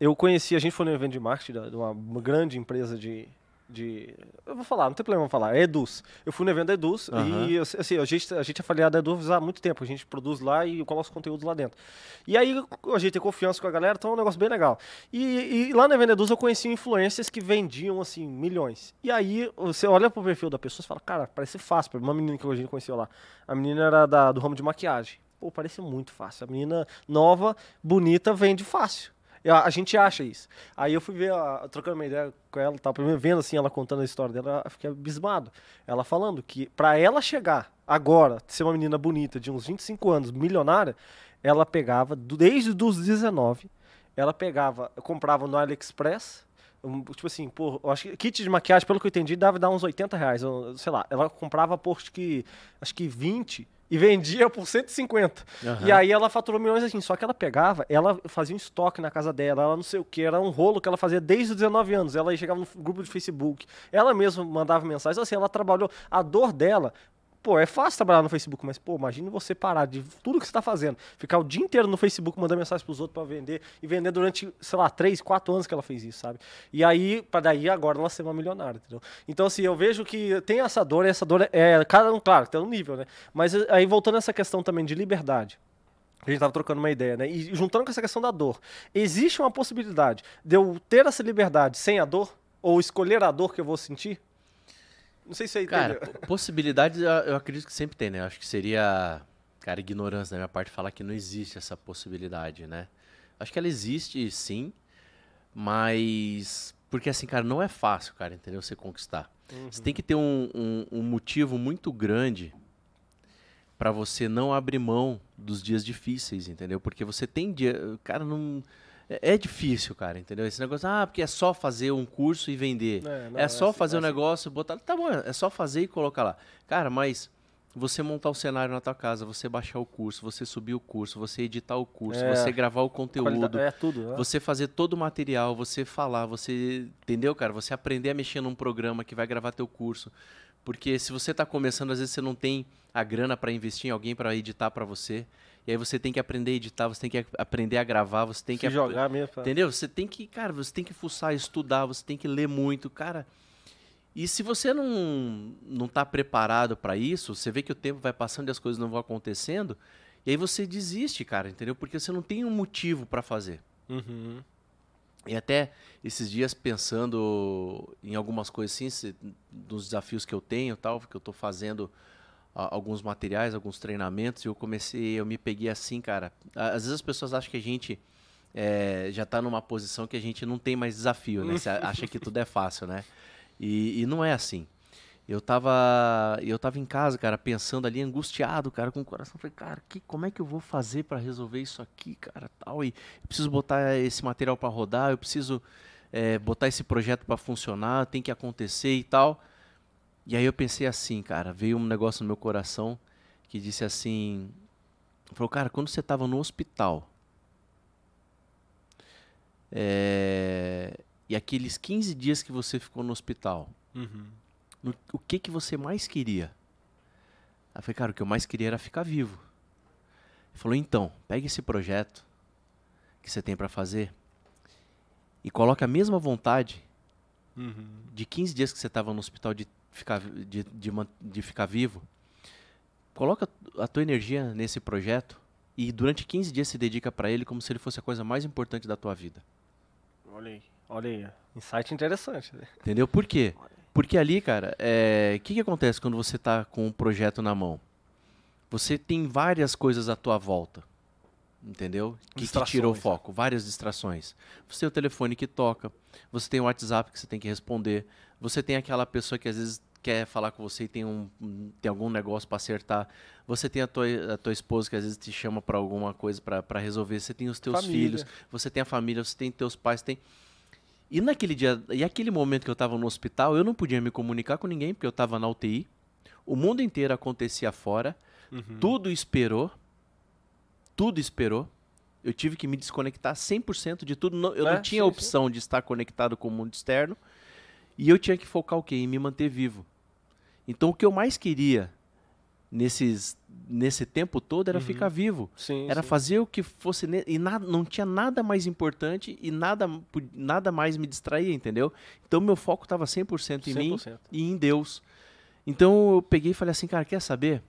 eu conheci, a gente foi no evento de marketing de uma, grande empresa de, de. Eu vou falar, não tem problema falar, é Eduz. Eu fui no evento da Eduz uhum. e assim, assim, a gente, a gente é falhado da Eduz há muito tempo, a gente produz lá e coloca os conteúdos lá dentro. E aí a gente tem confiança com a galera, então é um negócio bem legal. E, e lá no evento da Eduz eu conheci influências que vendiam assim milhões. E aí você olha pro perfil da pessoa e fala, cara, parece fácil, uma menina que a gente conheceu lá. A menina era da, do ramo de maquiagem. Pô, parece muito fácil. A menina nova, bonita, vende fácil. Eu, a gente acha isso. Aí eu fui ver, trocando uma ideia com ela, tava vendo assim, ela contando a história dela, eu fiquei abismado. Ela falando que para ela chegar agora, ser uma menina bonita, de uns 25 anos, milionária, ela pegava, desde os 19, ela pegava, comprava no AliExpress, tipo assim, por, acho que kit de maquiagem, pelo que eu entendi, dava dar uns 80 reais, sei lá. Ela comprava por acho que, acho que 20 e vendia por 150. Uhum. E aí ela faturou milhões assim. Só que ela pegava, ela fazia um estoque na casa dela, ela não sei o que, era um rolo que ela fazia desde os 19 anos. Ela chegava no grupo de Facebook, ela mesma mandava mensagens. Assim, ela trabalhou. A dor dela Pô, é fácil trabalhar no Facebook, mas, pô, imagina você parar de tudo que você tá fazendo, ficar o dia inteiro no Facebook mandando mensagem pros outros para vender e vender durante, sei lá, três, quatro anos que ela fez isso, sabe? E aí, para daí agora ela ser uma milionária, entendeu? Então, assim, eu vejo que tem essa dor, e essa dor é, cada um, claro, tem um nível, né? Mas eh, aí voltando a essa questão também de liberdade. A gente estava trocando uma ideia, né? E juntando com essa questão da dor. Existe uma possibilidade de eu ter essa liberdade sem a dor? Ou escolher a dor que eu vou sentir? Não sei se aí entendeu. Cara, possibilidades eu acredito que sempre tem, né? Eu acho que seria, cara, ignorância da minha parte falar que não existe essa possibilidade, né? Acho que ela existe, sim, mas... Porque assim, cara, não é fácil, cara, entendeu? Você conquistar. Uhum. Você tem que ter um, um, um motivo muito grande para você não abrir mão dos dias difíceis, entendeu? Porque você tem dia, cara, não é, é difícil, cara, entendeu? Esse negócio, ah, porque é só fazer um curso e vender. É, não, é, é só é assim, fazer é um negócio assim. negócio, botar. Tá bom, é só fazer e colocar lá. Cara, mas você montar o cenário na tua casa, você baixar o curso, você subir o curso, você editar o curso, é, você gravar o conteúdo. É tudo, né? Você fazer todo o material, você falar, você. Entendeu, cara? Você aprender a mexer num programa que vai gravar teu curso. Porque se você está começando, às vezes você não tem a grana para investir em alguém para editar para você. E aí você tem que aprender a editar, você tem que aprender a gravar, você tem Se que. jogar mesmo. Entendeu? Você tem que, cara, você tem que fuçar, estudar, você tem que ler muito, cara. E se você não não tá preparado para isso, você vê que o tempo vai passando e as coisas não vão acontecendo, e aí você desiste, cara, entendeu? Porque você não tem um motivo para fazer. Uhum. E até esses dias pensando em algumas coisas assim, se, dos desafios que eu tenho, tal, que eu estou fazendo alguns materiais, alguns treinamentos, e eu comecei, eu me peguei assim, cara. Às vezes as pessoas acham que a gente é, já está numa posição que a gente não tem mais desafio, né? Você acha que tudo é fácil, né? E, e, não é assim. Eu tava, eu tava em casa, cara, pensando ali, angustiado, cara, com o coração. Falei, cara, que, como é que eu vou fazer para resolver isso aqui, cara, tal? E eu preciso botar esse material para rodar, eu preciso é, botar esse projeto para funcionar, tem que acontecer e tal. E aí eu pensei assim, cara, veio um negócio no meu coração que disse assim, falou, cara, quando você estava no hospital, é, e aqueles 15 dias que você ficou no hospital, uhum. no, o que que você mais queria? Aí eu falei, cara, o que eu mais queria era ficar vivo. Ele falou, então, pega esse projeto que você tem para fazer e coloque a mesma vontade Uhum. de 15 dias que você estava no hospital de ficar, de, de, de ficar vivo, coloca a tua energia nesse projeto e durante 15 dias se dedica para ele como se ele fosse a coisa mais importante da tua vida. Olha aí, olha aí, insight interessante. Né? Entendeu? Por quê? Porque ali, cara, é, o é... que, que acontece quando você está com um projeto na mão? Você tem várias coisas à tua volta entendeu? Que, que tirou o né? foco, várias distrações. Você tem o telefone que toca, você tem o WhatsApp que você tem que responder, você tem aquela pessoa que às vezes quer falar com você e tem, um, tem algum negócio para acertar, você tem a tua, a tua esposa que às vezes te chama para alguma coisa para resolver, você tem os teus família. filhos, você tem a família, você tem teus pais, tem... E naquele dia, e aquele momento que eu estava no hospital, eu não podia me comunicar com ninguém porque eu estava na UTI. O mundo inteiro acontecia fora. Uhum. Tudo esperou tudo esperou. Eu tive que me desconectar 100% de tudo. Eu não ah, tinha sim, opção sim. de estar conectado com o mundo externo. E eu tinha que focar o quê? Em me manter vivo. Então, o que eu mais queria nesses, nesse tempo todo era uhum. ficar vivo. Sim, era fazer o que fosse. E nada, não tinha nada mais importante e nada, nada mais me distraía, entendeu? Então, meu foco estava 100% em mim e em Deus. Então, eu peguei e falei assim, cara, quer saber?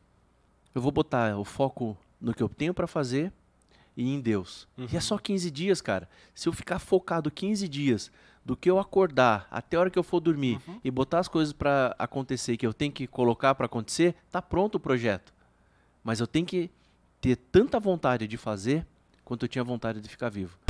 Eu vou botar o foco no que eu tenho para fazer e em Deus. Uhum. E é uhum. só 15 dias, cara. Se eu ficar focado 15 dias do que eu acordar até a hora que eu for dormir uhum. e botar as coisas para acontecer que eu tenho que colocar para acontecer, tá pronto o projeto. Mas eu tenho que ter tanta vontade de fazer quanto eu tinha vontade de ficar vivo.